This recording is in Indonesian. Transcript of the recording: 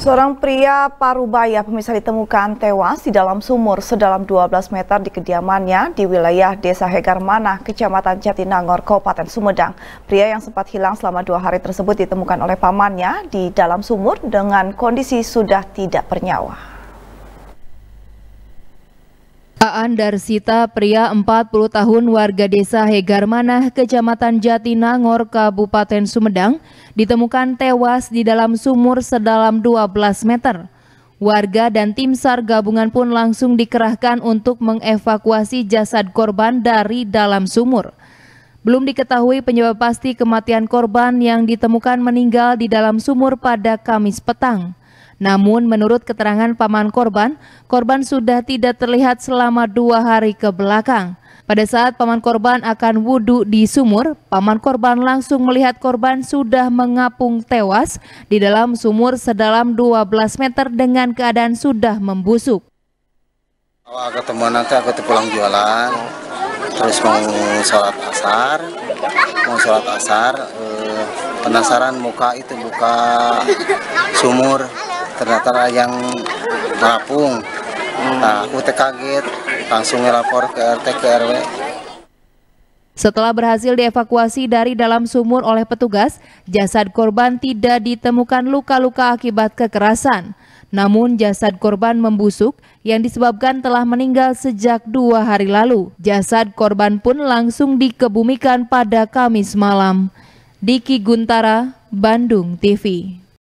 Seorang pria Parubaya pemirsa ditemukan tewas di dalam sumur sedalam 12 meter di kediamannya di wilayah Desa Hegarmanah, Kecamatan Jatinangor, Kabupaten Sumedang. Pria yang sempat hilang selama dua hari tersebut ditemukan oleh pamannya di dalam sumur dengan kondisi sudah tidak bernyawa. Aan Darsita, pria 40 tahun warga desa Hegarmanah, Kecamatan Jatinangor, Kabupaten Sumedang, ditemukan tewas di dalam sumur sedalam 12 meter. Warga dan tim SAR gabungan pun langsung dikerahkan untuk mengevakuasi jasad korban dari dalam sumur. Belum diketahui penyebab pasti kematian korban yang ditemukan meninggal di dalam sumur pada Kamis petang. Namun menurut keterangan paman korban, korban sudah tidak terlihat selama dua hari ke belakang. Pada saat paman korban akan wudhu di sumur, paman korban langsung melihat korban sudah mengapung tewas di dalam sumur sedalam 12 meter dengan keadaan sudah membusuk. Awal ketemu nanti aku pulang jualan, terus mau sholat asar, mau sholat asar, eh, penasaran muka itu buka sumur ternyata yang terapung nah aku terkaget langsung lapor ke RT ke RW setelah berhasil dievakuasi dari dalam sumur oleh petugas, jasad korban tidak ditemukan luka-luka akibat kekerasan. Namun jasad korban membusuk yang disebabkan telah meninggal sejak dua hari lalu. Jasad korban pun langsung dikebumikan pada Kamis malam. Diki Guntara, Bandung TV.